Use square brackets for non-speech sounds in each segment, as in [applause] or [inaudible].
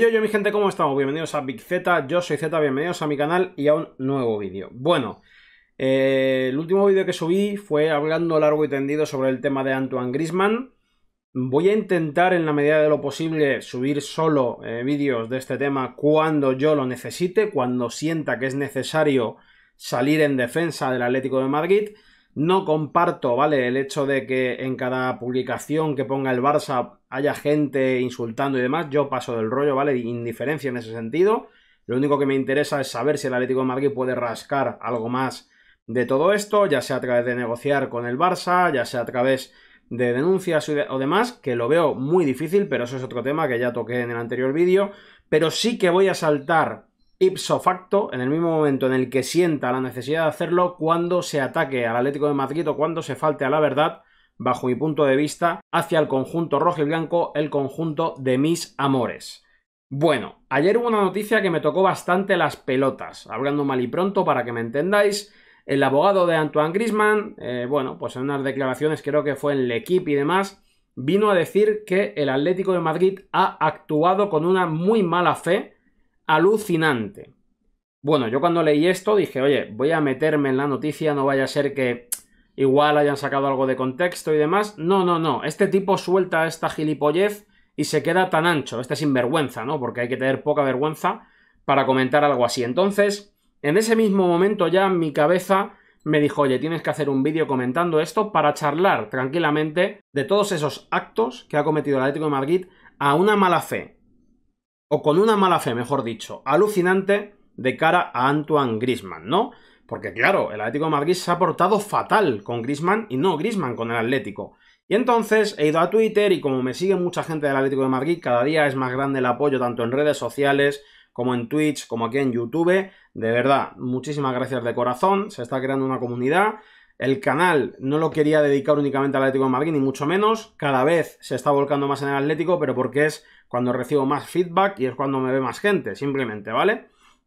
Yo, yo, mi gente, ¿cómo estamos? Bienvenidos a Big Z, yo soy Z, bienvenidos a mi canal y a un nuevo vídeo. Bueno, eh, el último vídeo que subí fue hablando largo y tendido sobre el tema de Antoine Grisman. Voy a intentar, en la medida de lo posible, subir solo eh, vídeos de este tema cuando yo lo necesite, cuando sienta que es necesario salir en defensa del Atlético de Madrid. No comparto, ¿vale? El hecho de que en cada publicación que ponga el Barça haya gente insultando y demás, yo paso del rollo, ¿vale? Indiferencia en ese sentido. Lo único que me interesa es saber si el Atlético de Madrid puede rascar algo más de todo esto, ya sea a través de negociar con el Barça, ya sea a través de denuncias o demás, que lo veo muy difícil, pero eso es otro tema que ya toqué en el anterior vídeo. Pero sí que voy a saltar ipso facto, en el mismo momento en el que sienta la necesidad de hacerlo, cuando se ataque al Atlético de Madrid o cuando se falte a la verdad bajo mi punto de vista, hacia el conjunto rojo y blanco, el conjunto de mis amores. Bueno, ayer hubo una noticia que me tocó bastante las pelotas, hablando mal y pronto para que me entendáis. El abogado de Antoine Grisman, eh, bueno, pues en unas declaraciones, creo que fue en L'Equipe y demás, vino a decir que el Atlético de Madrid ha actuado con una muy mala fe alucinante. Bueno, yo cuando leí esto dije, oye, voy a meterme en la noticia, no vaya a ser que igual hayan sacado algo de contexto y demás. No, no, no. Este tipo suelta esta gilipollez y se queda tan ancho. Este sinvergüenza, ¿no? Porque hay que tener poca vergüenza para comentar algo así. Entonces, en ese mismo momento ya mi cabeza me dijo, oye, tienes que hacer un vídeo comentando esto para charlar tranquilamente de todos esos actos que ha cometido el Atlético de Madrid a una mala fe, o con una mala fe, mejor dicho, alucinante de cara a Antoine Grisman, ¿no? Porque claro, el Atlético de Madrid se ha portado fatal con Grisman y no Grisman con el Atlético. Y entonces he ido a Twitter y como me sigue mucha gente del Atlético de Madrid, cada día es más grande el apoyo tanto en redes sociales como en Twitch, como aquí en YouTube. De verdad, muchísimas gracias de corazón, se está creando una comunidad. El canal no lo quería dedicar únicamente al Atlético de Madrid, ni mucho menos. Cada vez se está volcando más en el Atlético, pero porque es cuando recibo más feedback y es cuando me ve más gente, simplemente, ¿vale?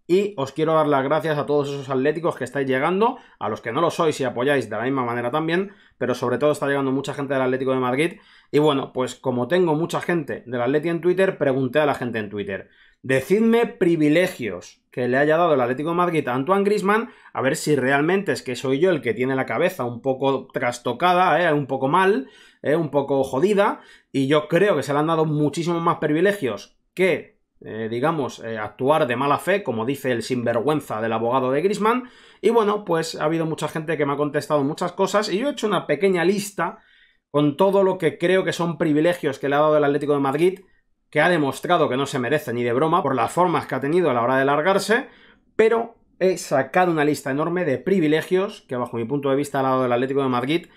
Y os quiero dar las gracias a todos esos atléticos que estáis llegando, a los que no lo sois y apoyáis de la misma manera también, pero sobre todo está llegando mucha gente del Atlético de Madrid. Y bueno, pues como tengo mucha gente del Atlético en Twitter, pregunté a la gente en Twitter. Decidme privilegios que le haya dado el Atlético de Madrid a Antoine Grisman, a ver si realmente es que soy yo el que tiene la cabeza un poco trastocada, eh, un poco mal, eh, un poco jodida, y yo creo que se le han dado muchísimos más privilegios que eh, digamos, eh, actuar de mala fe, como dice el sinvergüenza del abogado de Grisman. Y bueno, pues ha habido mucha gente que me ha contestado muchas cosas y yo he hecho una pequeña lista con todo lo que creo que son privilegios que le ha dado el Atlético de Madrid, que ha demostrado que no se merece ni de broma por las formas que ha tenido a la hora de largarse, pero he sacado una lista enorme de privilegios que bajo mi punto de vista al lado del Atlético de Madrid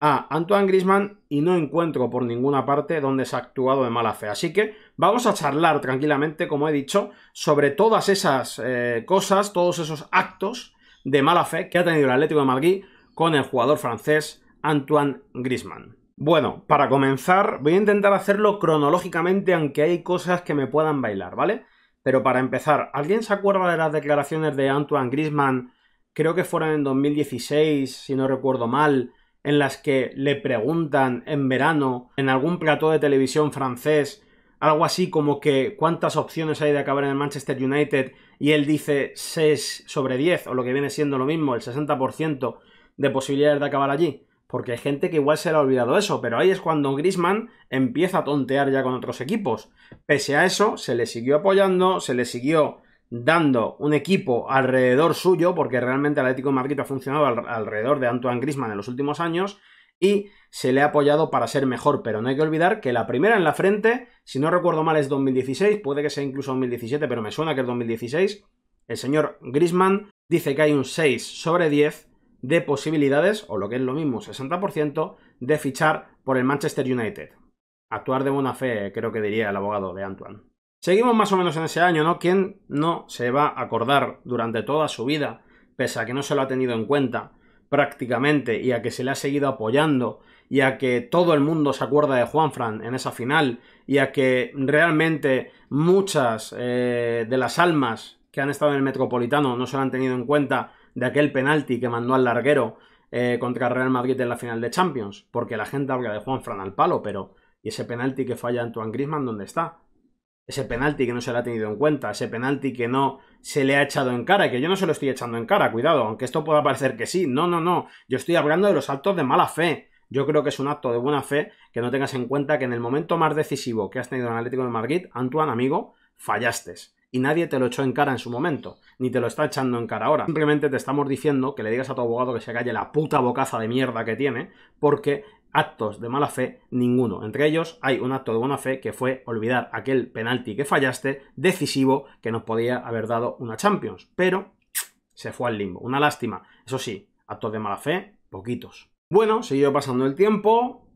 a Antoine Grisman y no encuentro por ninguna parte donde se ha actuado de mala fe. Así que vamos a charlar tranquilamente, como he dicho, sobre todas esas eh, cosas, todos esos actos de mala fe que ha tenido el Atlético de Madrid con el jugador francés Antoine Grisman. Bueno, para comenzar voy a intentar hacerlo cronológicamente, aunque hay cosas que me puedan bailar, ¿vale? Pero para empezar, ¿alguien se acuerda de las declaraciones de Antoine Grisman? Creo que fueron en 2016, si no recuerdo mal, en las que le preguntan en verano, en algún plato de televisión francés, algo así como que cuántas opciones hay de acabar en el Manchester United y él dice 6 sobre 10 o lo que viene siendo lo mismo, el 60% de posibilidades de acabar allí. Porque hay gente que igual se le ha olvidado eso, pero ahí es cuando Grisman empieza a tontear ya con otros equipos. Pese a eso, se le siguió apoyando, se le siguió dando un equipo alrededor suyo, porque realmente el Atlético de Madrid ha funcionado alrededor de Antoine Grisman en los últimos años, y se le ha apoyado para ser mejor, pero no hay que olvidar que la primera en la frente, si no recuerdo mal es 2016, puede que sea incluso 2017, pero me suena que es 2016, el señor Grisman dice que hay un 6 sobre 10 de posibilidades, o lo que es lo mismo, 60%, de fichar por el Manchester United. Actuar de buena fe, creo que diría el abogado de Antoine. Seguimos más o menos en ese año, ¿no? ¿Quién no se va a acordar durante toda su vida, pese a que no se lo ha tenido en cuenta prácticamente y a que se le ha seguido apoyando y a que todo el mundo se acuerda de Juan Fran en esa final y a que realmente muchas eh, de las almas que han estado en el Metropolitano no se lo han tenido en cuenta de aquel penalti que mandó al larguero eh, contra Real Madrid en la final de Champions, porque la gente habla de Juanfran al palo, pero ¿y ese penalti que falla Antoine Griezmann dónde está? Ese penalti que no se le ha tenido en cuenta, ese penalti que no se le ha echado en cara, que yo no se lo estoy echando en cara, cuidado, aunque esto pueda parecer que sí, no, no, no, yo estoy hablando de los actos de mala fe. Yo creo que es un acto de buena fe que no tengas en cuenta que en el momento más decisivo que has tenido en Atlético de Madrid, Antoine, amigo, fallaste y nadie te lo echó en cara en su momento, ni te lo está echando en cara ahora. Simplemente te estamos diciendo que le digas a tu abogado que se calle la puta bocaza de mierda que tiene, porque actos de mala fe ninguno. Entre ellos hay un acto de buena fe que fue olvidar aquel penalti que fallaste, decisivo, que nos podía haber dado una Champions, pero se fue al limbo. Una lástima. Eso sí, actos de mala fe, poquitos. Bueno, siguió pasando el tiempo,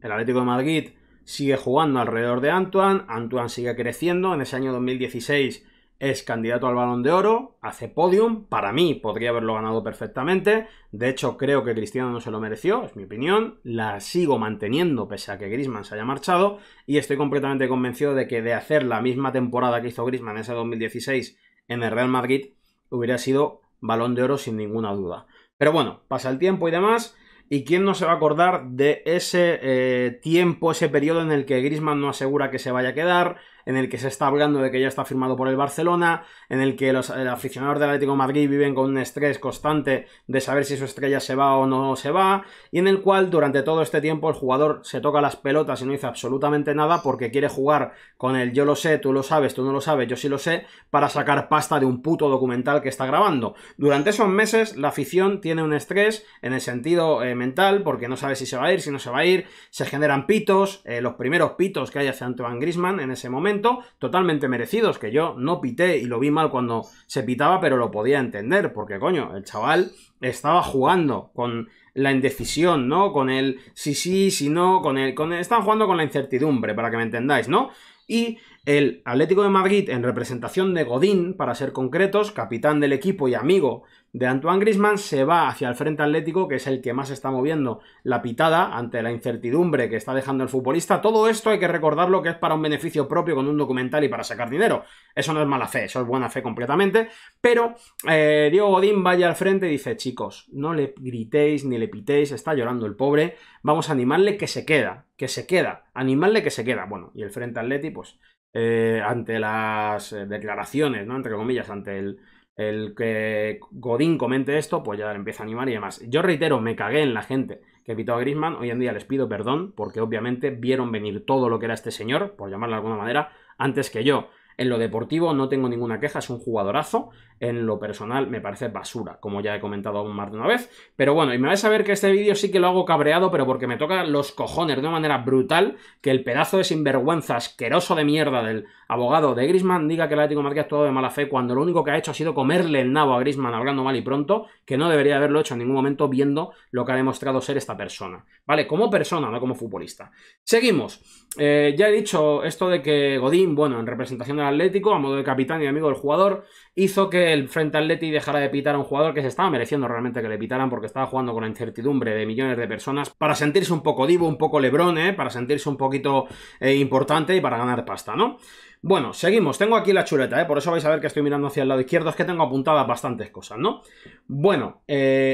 el Atlético de Madrid sigue jugando alrededor de Antoine, Antoine sigue creciendo, en ese año 2016 es candidato al balón de oro, hace podium, para mí podría haberlo ganado perfectamente, de hecho creo que Cristiano no se lo mereció, es mi opinión, la sigo manteniendo pese a que Grisman se haya marchado y estoy completamente convencido de que de hacer la misma temporada que hizo Grisman en ese 2016 en el Real Madrid hubiera sido balón de oro sin ninguna duda. Pero bueno, pasa el tiempo y demás. ¿Y quién no se va a acordar de ese eh, tiempo, ese periodo en el que Grisman no asegura que se vaya a quedar? en el que se está hablando de que ya está firmado por el Barcelona, en el que los aficionados del Atlético Madrid viven con un estrés constante de saber si su estrella se va o no se va, y en el cual durante todo este tiempo el jugador se toca las pelotas y no dice absolutamente nada porque quiere jugar con el yo lo sé, tú lo sabes, tú no lo sabes, yo sí lo sé, para sacar pasta de un puto documental que está grabando. Durante esos meses la afición tiene un estrés en el sentido eh, mental porque no sabe si se va a ir, si no se va a ir, se generan pitos, eh, los primeros pitos que hay hacia Antoine Grisman en ese momento, totalmente merecidos, que yo no pité y lo vi mal cuando se pitaba, pero lo podía entender, porque coño, el chaval estaba jugando con la indecisión, ¿no? Con el sí, sí, si no, con el... Con el... Están jugando con la incertidumbre, para que me entendáis, ¿no? Y el Atlético de Madrid, en representación de Godín, para ser concretos, capitán del equipo y amigo de Antoine Grisman, se va hacia el frente atlético, que es el que más está moviendo la pitada ante la incertidumbre que está dejando el futbolista. Todo esto hay que recordarlo que es para un beneficio propio con un documental y para sacar dinero. Eso no es mala fe, eso es buena fe completamente. Pero eh, Diego Godín vaya al frente y dice, chicos, no le gritéis ni le pitéis, está llorando el pobre, vamos a animarle que se queda, que se queda, animarle que se queda. Bueno, y el frente atlético, pues eh, ante las eh, declaraciones, ¿no? Entre comillas, ante el, el que Godín comente esto, pues ya le empieza a animar y demás. Yo reitero, me cagué en la gente que pitó a Grisman. Hoy en día les pido perdón porque obviamente vieron venir todo lo que era este señor, por llamarlo de alguna manera, antes que yo. En lo deportivo no tengo ninguna queja, es un jugadorazo. En lo personal me parece basura, como ya he comentado más de una vez. Pero bueno, y me vais a ver que este vídeo sí que lo hago cabreado, pero porque me toca los cojones de una manera brutal que el pedazo de sinvergüenza asqueroso de mierda del abogado de Grisman diga que el Atlético Madrid ha actuado de mala fe cuando lo único que ha hecho ha sido comerle el nabo a Grisman hablando mal y pronto, que no debería haberlo hecho en ningún momento viendo lo que ha demostrado ser esta persona. ¿Vale? Como persona, no como futbolista. Seguimos. Eh, ya he dicho esto de que Godín, bueno, en representación de Atlético, a modo de capitán y amigo del jugador, hizo que el frente Atlético dejara de pitar a un jugador que se estaba mereciendo realmente que le pitaran porque estaba jugando con la incertidumbre de millones de personas para sentirse un poco divo, un poco lebrón, ¿eh? para sentirse un poquito eh, importante y para ganar pasta, ¿no? Bueno, seguimos. Tengo aquí la chuleta, ¿eh? por eso vais a ver que estoy mirando hacia el lado izquierdo. Es que tengo apuntadas bastantes cosas, ¿no? Bueno,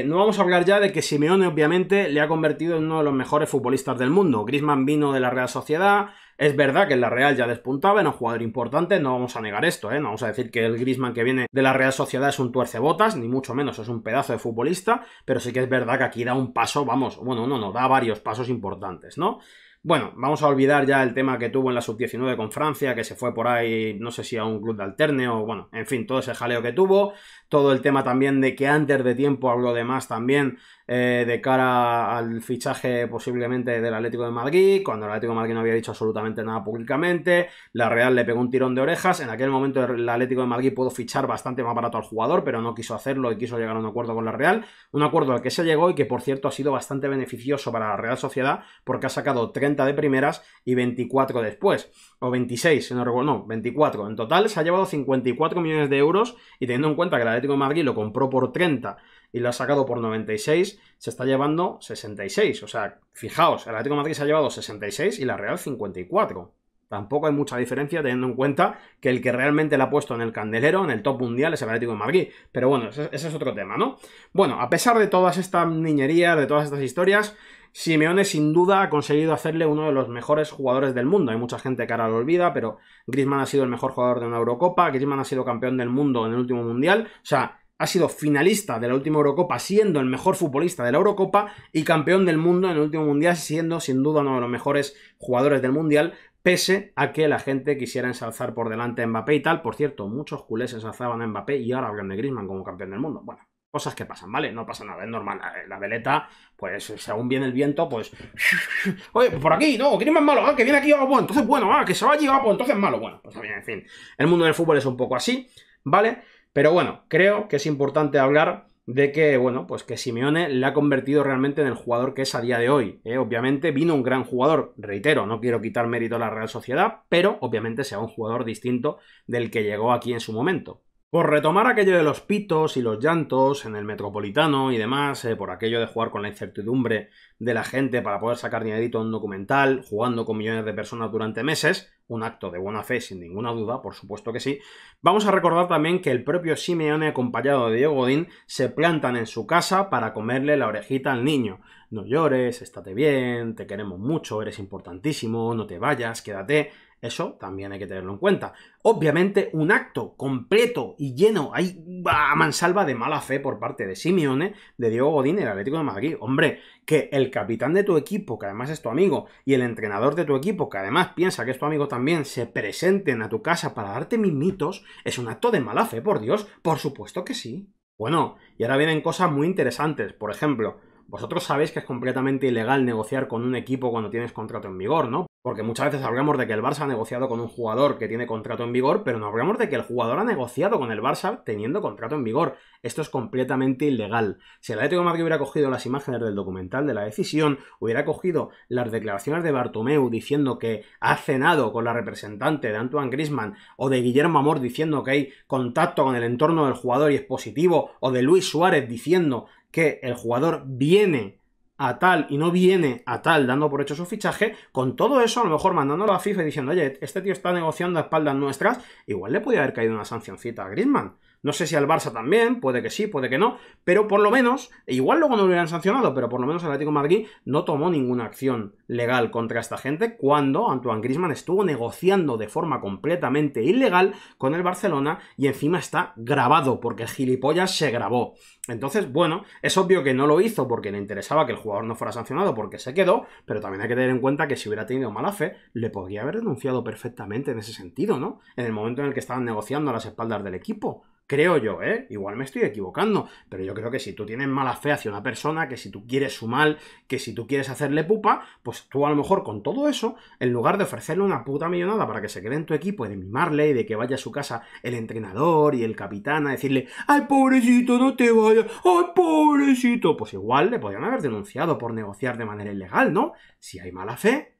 no vamos a hablar ya de que Simeone, obviamente, le ha convertido en uno de los mejores futbolistas del mundo. Grisman vino de la Real Sociedad, es verdad que en la Real ya despuntaba, era un jugador importante, no vamos a negar esto, ¿eh? no vamos a decir que el Grisman que viene de la Real Sociedad es un tuercebotas, ni mucho menos, es un pedazo de futbolista, pero sí que es verdad que aquí da un paso, vamos, bueno, no, no, da varios pasos importantes, ¿no? Bueno, vamos a olvidar ya el tema que tuvo en la sub-19 con Francia, que se fue por ahí, no sé si a un club de alterne o bueno, en fin, todo ese jaleo que tuvo, todo el tema también de que antes de tiempo, habló de más también, eh, de cara al fichaje posiblemente del Atlético de Madrid, cuando el Atlético de Madrid no había dicho absolutamente nada públicamente, la Real le pegó un tirón de orejas, en aquel momento el Atlético de Madrid pudo fichar bastante más barato al jugador, pero no quiso hacerlo y quiso llegar a un acuerdo con la Real, un acuerdo al que se llegó y que por cierto ha sido bastante beneficioso para la Real Sociedad porque ha sacado 30 de primeras y 24 después, o 26, no recuerdo, no, 24, en total se ha llevado 54 millones de euros y teniendo en cuenta que el Atlético de Madrid lo compró por 30 y la ha sacado por 96, se está llevando 66. O sea, fijaos, el Atlético de Madrid se ha llevado 66 y la Real 54. Tampoco hay mucha diferencia teniendo en cuenta que el que realmente la ha puesto en el candelero, en el top mundial, es el Atlético de Madrid. Pero bueno, ese, es otro tema, ¿no? Bueno, a pesar de todas estas niñerías, de todas estas historias, Simeone sin duda ha conseguido hacerle uno de los mejores jugadores del mundo. Hay mucha gente que ahora lo olvida, pero Griezmann ha sido el mejor jugador de una Eurocopa, Griezmann ha sido campeón del mundo en el último mundial. O sea, ha sido finalista de la última Eurocopa siendo el mejor futbolista de la Eurocopa y campeón del mundo en el último Mundial siendo sin duda uno de los mejores jugadores del Mundial pese a que la gente quisiera ensalzar por delante a Mbappé y tal. Por cierto, muchos culés ensalzaban a Mbappé y ahora hablan de Griezmann como campeón del mundo. Bueno, cosas que pasan, ¿vale? No pasa nada, es normal. La veleta, pues según viene el viento, pues... [laughs] Oye, por aquí, no, Griezmann malo, ah, que viene aquí, ah, bueno, entonces bueno, ah, que se va allí, ah, pues entonces malo. Bueno, pues bien, en fin, el mundo del fútbol es un poco así, ¿vale? Pero bueno, creo que es importante hablar de que, bueno, pues que Simeone la ha convertido realmente en el jugador que es a día de hoy. ¿eh? Obviamente vino un gran jugador, reitero, no quiero quitar mérito a la Real Sociedad, pero obviamente sea un jugador distinto del que llegó aquí en su momento. Por retomar aquello de los pitos y los llantos en el metropolitano y demás, eh, por aquello de jugar con la incertidumbre de la gente para poder sacar dinerito en un documental, jugando con millones de personas durante meses, un acto de buena fe sin ninguna duda, por supuesto que sí, vamos a recordar también que el propio Simeone acompañado de Diego Godín se plantan en su casa para comerle la orejita al niño. No llores, estate bien, te queremos mucho, eres importantísimo, no te vayas, quédate, eso también hay que tenerlo en cuenta. Obviamente, un acto completo y lleno, ahí a mansalva de mala fe por parte de Simeone, de Diego Godín, el Atlético de Madrid. Hombre, que el capitán de tu equipo, que además es tu amigo, y el entrenador de tu equipo, que además piensa que es tu amigo también, se presenten a tu casa para darte mitos, es un acto de mala fe, por Dios. Por supuesto que sí. Bueno, y ahora vienen cosas muy interesantes. Por ejemplo, vosotros sabéis que es completamente ilegal negociar con un equipo cuando tienes contrato en vigor, ¿no? Porque muchas veces hablamos de que el Barça ha negociado con un jugador que tiene contrato en vigor, pero no hablamos de que el jugador ha negociado con el Barça teniendo contrato en vigor. Esto es completamente ilegal. Si el Atlético Madrid hubiera cogido las imágenes del documental de la decisión, hubiera cogido las declaraciones de Bartomeu diciendo que ha cenado con la representante de Antoine Grisman o de Guillermo Amor diciendo que hay contacto con el entorno del jugador y es positivo, o de Luis Suárez diciendo que el jugador viene a tal y no viene a tal dando por hecho su fichaje, con todo eso a lo mejor mandándolo a FIFA y diciendo, oye, este tío está negociando a espaldas nuestras, igual le podría haber caído una sancioncita a Griezmann. No sé si al Barça también, puede que sí, puede que no, pero por lo menos, e igual luego no lo hubieran sancionado, pero por lo menos el Atlético de Madrid no tomó ninguna acción legal contra esta gente cuando Antoine Grisman estuvo negociando de forma completamente ilegal con el Barcelona y encima está grabado, porque el gilipollas se grabó. Entonces, bueno, es obvio que no lo hizo porque le interesaba que el jugador no fuera sancionado porque se quedó, pero también hay que tener en cuenta que si hubiera tenido mala fe, le podría haber denunciado perfectamente en ese sentido, ¿no? En el momento en el que estaban negociando a las espaldas del equipo creo yo, ¿eh? Igual me estoy equivocando, pero yo creo que si tú tienes mala fe hacia una persona, que si tú quieres su mal, que si tú quieres hacerle pupa, pues tú a lo mejor con todo eso, en lugar de ofrecerle una puta millonada para que se quede en tu equipo y de mimarle y de que vaya a su casa el entrenador y el capitán a decirle, ay pobrecito, no te vayas, ay pobrecito, pues igual le podrían haber denunciado por negociar de manera ilegal, ¿no? Si hay mala fe,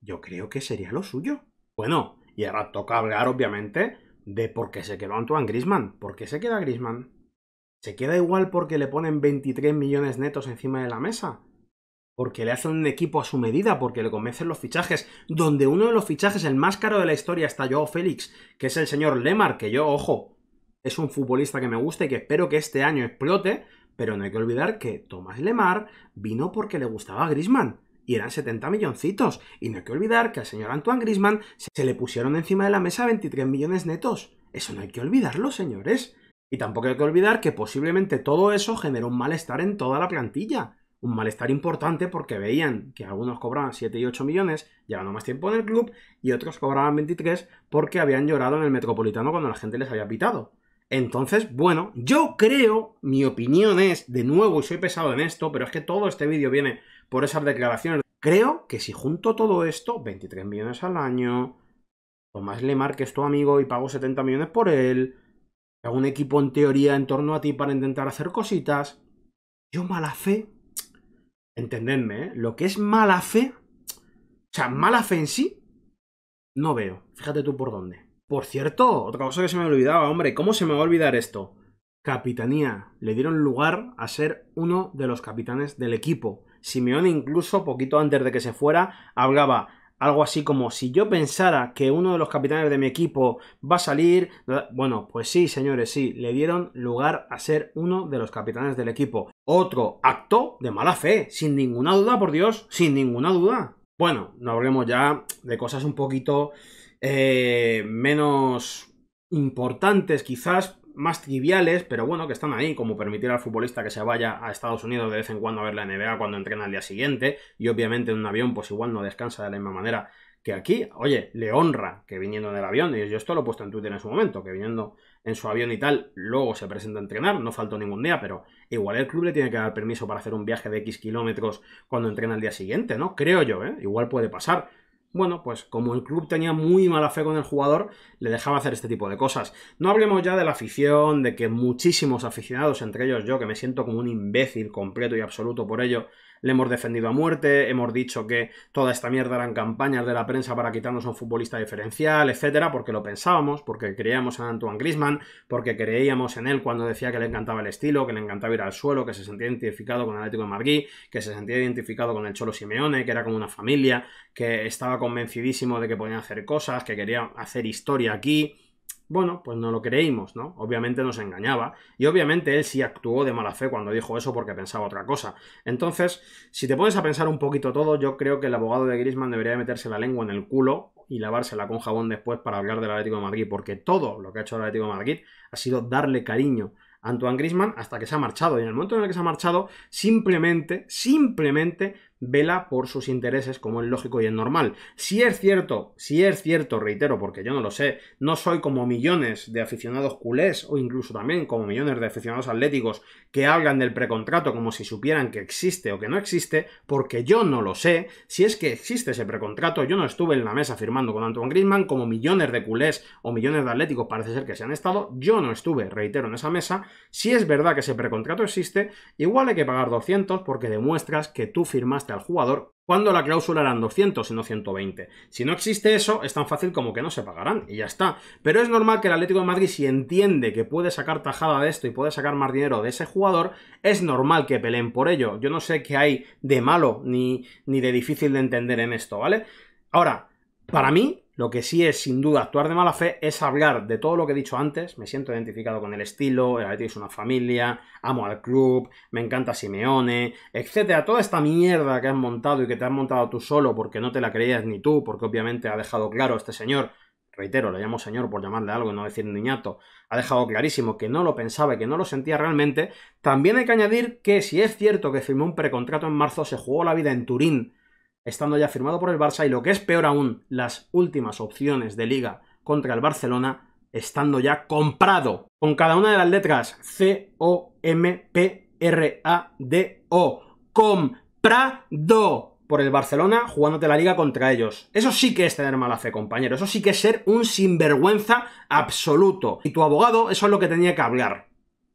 yo creo que sería lo suyo. Bueno, y ahora toca hablar, obviamente, de por qué se quedó Antoine Grisman. ¿Por qué se queda Grisman? ¿Se queda igual porque le ponen 23 millones netos encima de la mesa? Porque le hacen un equipo a su medida, porque le convencen los fichajes, donde uno de los fichajes, el más caro de la historia, está yo Félix, que es el señor Lemar, que yo, ojo, es un futbolista que me gusta y que espero que este año explote, pero no hay que olvidar que Tomás Lemar vino porque le gustaba a Grisman y eran 70 milloncitos. Y no hay que olvidar que al señor Antoine Grisman se le pusieron encima de la mesa 23 millones netos. Eso no hay que olvidarlo, señores. Y tampoco hay que olvidar que posiblemente todo eso generó un malestar en toda la plantilla. Un malestar importante porque veían que algunos cobraban 7 y 8 millones, llevando más tiempo en el club, y otros cobraban 23 porque habían llorado en el Metropolitano cuando la gente les había pitado. Entonces, bueno, yo creo, mi opinión es, de nuevo, y soy pesado en esto, pero es que todo este vídeo viene por esas declaraciones. Creo que si junto todo esto, 23 millones al año, Tomás Lemar, que es tu amigo y pago 70 millones por él, hago un equipo en teoría en torno a ti para intentar hacer cositas, yo mala fe, entendedme, ¿eh? lo que es mala fe, o sea, mala fe en sí, no veo. Fíjate tú por dónde. Por cierto, otra cosa que se me olvidaba, hombre, ¿cómo se me va a olvidar esto? Capitanía. Le dieron lugar a ser uno de los capitanes del equipo. Simeone incluso, poquito antes de que se fuera, hablaba algo así como si yo pensara que uno de los capitanes de mi equipo va a salir, bueno, pues sí, señores, sí, le dieron lugar a ser uno de los capitanes del equipo. Otro acto de mala fe, sin ninguna duda, por Dios, sin ninguna duda. Bueno, no hablemos ya de cosas un poquito eh, menos importantes quizás, más triviales, pero bueno, que están ahí, como permitir al futbolista que se vaya a Estados Unidos de vez en cuando a ver la NBA cuando entrena al día siguiente, y obviamente en un avión pues igual no descansa de la misma manera que aquí, oye, le honra que viniendo en el avión, y yo esto lo he puesto en Twitter en su momento, que viniendo en su avión y tal, luego se presenta a entrenar, no faltó ningún día, pero igual el club le tiene que dar permiso para hacer un viaje de X kilómetros cuando entrena al día siguiente, ¿no? Creo yo, ¿eh? Igual puede pasar, bueno, pues como el club tenía muy mala fe con el jugador, le dejaba hacer este tipo de cosas. No hablemos ya de la afición, de que muchísimos aficionados, entre ellos yo, que me siento como un imbécil completo y absoluto por ello, le hemos defendido a muerte, hemos dicho que toda esta mierda eran campañas de la prensa para quitarnos a un futbolista diferencial, etcétera, porque lo pensábamos, porque creíamos en Antoine Grisman, porque creíamos en él cuando decía que le encantaba el estilo, que le encantaba ir al suelo, que se sentía identificado con el Atlético de Madrid, que se sentía identificado con el Cholo Simeone, que era como una familia, que estaba convencidísimo de que podía hacer cosas, que quería hacer historia aquí, bueno, pues no lo creímos, ¿no? Obviamente nos engañaba y obviamente él sí actuó de mala fe cuando dijo eso porque pensaba otra cosa. Entonces, si te pones a pensar un poquito todo, yo creo que el abogado de Griezmann debería meterse la lengua en el culo y lavársela con jabón después para hablar del Atlético de Madrid, porque todo lo que ha hecho el Atlético de Madrid ha sido darle cariño a Antoine Griezmann hasta que se ha marchado y en el momento en el que se ha marchado, simplemente, simplemente vela por sus intereses como es lógico y es normal. Si es cierto, si es cierto, reitero, porque yo no lo sé, no soy como millones de aficionados culés o incluso también como millones de aficionados atléticos que hablan del precontrato como si supieran que existe o que no existe, porque yo no lo sé, si es que existe ese precontrato, yo no estuve en la mesa firmando con Antoine Griezmann como millones de culés o millones de atléticos parece ser que se han estado, yo no estuve, reitero, en esa mesa, si es verdad que ese precontrato existe, igual hay que pagar 200 porque demuestras que tú firmaste al jugador cuando la cláusula eran 200 y no 120. Si no existe eso, es tan fácil como que no se pagarán y ya está. Pero es normal que el Atlético de Madrid, si entiende que puede sacar tajada de esto y puede sacar más dinero de ese jugador, es normal que peleen por ello. Yo no sé qué hay de malo ni, ni de difícil de entender en esto, ¿vale? Ahora, para mí, lo que sí es, sin duda, actuar de mala fe es hablar de todo lo que he dicho antes. Me siento identificado con el estilo, eh, tienes es una familia, amo al club, me encanta Simeone, etcétera. Toda esta mierda que has montado y que te has montado tú solo porque no te la creías ni tú, porque obviamente ha dejado claro este señor reitero, le llamo señor por llamarle algo y no decir niñato, ha dejado clarísimo que no lo pensaba y que no lo sentía realmente, también hay que añadir que si es cierto que firmó un precontrato en marzo, se jugó la vida en Turín estando ya firmado por el Barça y lo que es peor aún, las últimas opciones de liga contra el Barcelona, estando ya comprado con cada una de las letras C, O, M, P, R, A, D, O. Comprado por el Barcelona jugándote la liga contra ellos. Eso sí que es tener mala fe, compañero. Eso sí que es ser un sinvergüenza absoluto. Y tu abogado, eso es lo que tenía que hablar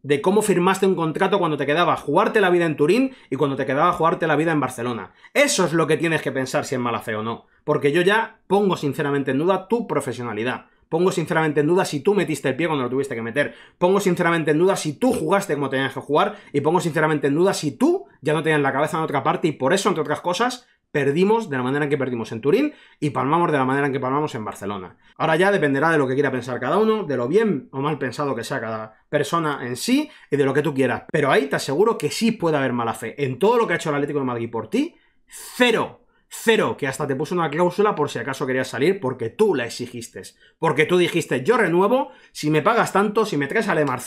de cómo firmaste un contrato cuando te quedaba jugarte la vida en Turín y cuando te quedaba jugarte la vida en Barcelona. Eso es lo que tienes que pensar si es mala fe o no. Porque yo ya pongo sinceramente en duda tu profesionalidad. Pongo sinceramente en duda si tú metiste el pie cuando lo tuviste que meter. Pongo sinceramente en duda si tú jugaste como tenías que jugar. Y pongo sinceramente en duda si tú ya no tenías la cabeza en otra parte y por eso, entre otras cosas, perdimos de la manera en que perdimos en Turín y palmamos de la manera en que palmamos en Barcelona. Ahora ya dependerá de lo que quiera pensar cada uno, de lo bien o mal pensado que sea cada persona en sí y de lo que tú quieras. Pero ahí te aseguro que sí puede haber mala fe. En todo lo que ha hecho el Atlético de Madrid por ti, cero. Cero, que hasta te puso una cláusula por si acaso querías salir, porque tú la exigiste. Porque tú dijiste, yo renuevo, si me pagas tanto, si me traes a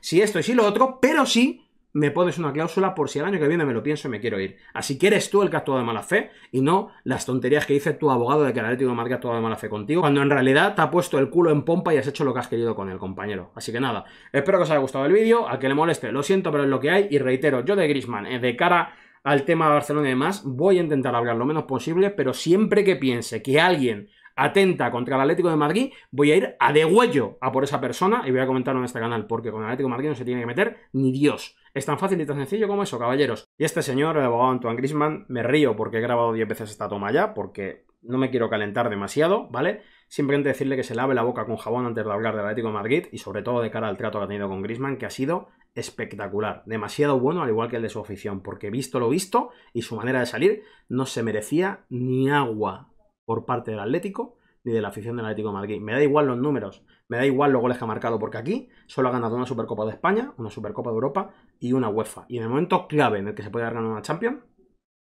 si esto y si lo otro, pero sí me pones una cláusula por si el año que viene me lo pienso y me quiero ir. Así que eres tú el que ha actuado de mala fe y no las tonterías que dice tu abogado de que el Atlético de Madrid ha actuado de mala fe contigo, cuando en realidad te ha puesto el culo en pompa y has hecho lo que has querido con el compañero. Así que nada, espero que os haya gustado el vídeo, a que le moleste, lo siento, pero es lo que hay y reitero, yo de Grisman, eh, de cara al tema de Barcelona y demás, voy a intentar hablar lo menos posible, pero siempre que piense que alguien atenta contra el Atlético de Madrid, voy a ir a degüello a por esa persona y voy a comentarlo en este canal, porque con el Atlético de Madrid no se tiene que meter ni Dios. Es tan fácil y tan sencillo como eso, caballeros. Y este señor, el abogado Antoine Grisman, me río porque he grabado 10 veces esta toma ya, porque no me quiero calentar demasiado, ¿vale? Simplemente decirle que se lave la boca con jabón antes de hablar del Atlético de Madrid y sobre todo de cara al trato que ha tenido con Grisman, que ha sido espectacular, demasiado bueno al igual que el de su afición, porque visto lo visto y su manera de salir no se merecía ni agua por parte del Atlético ni de la afición del Atlético de Madrid. Me da igual los números, me da igual los goles que ha marcado, porque aquí solo ha ganado una Supercopa de España, una Supercopa de Europa y una UEFA. Y en el momento clave en el que se puede ganar una Champions,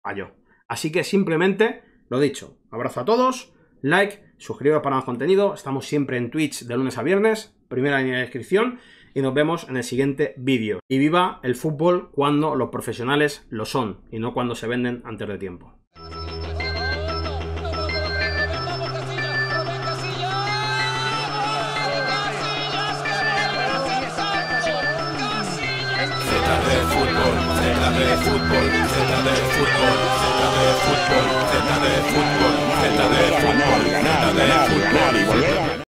falló. Así que simplemente, lo dicho, abrazo a todos, like, suscribiros para más contenido, estamos siempre en Twitch de lunes a viernes, primera línea de descripción, y nos vemos en el siguiente vídeo. Y viva el fútbol cuando los profesionales lo son, y no cuando se venden antes de tiempo. fútbol, Z de fútbol, Z de fútbol, Z de fútbol, Z de fútbol, Z de fútbol, Z de fútbol.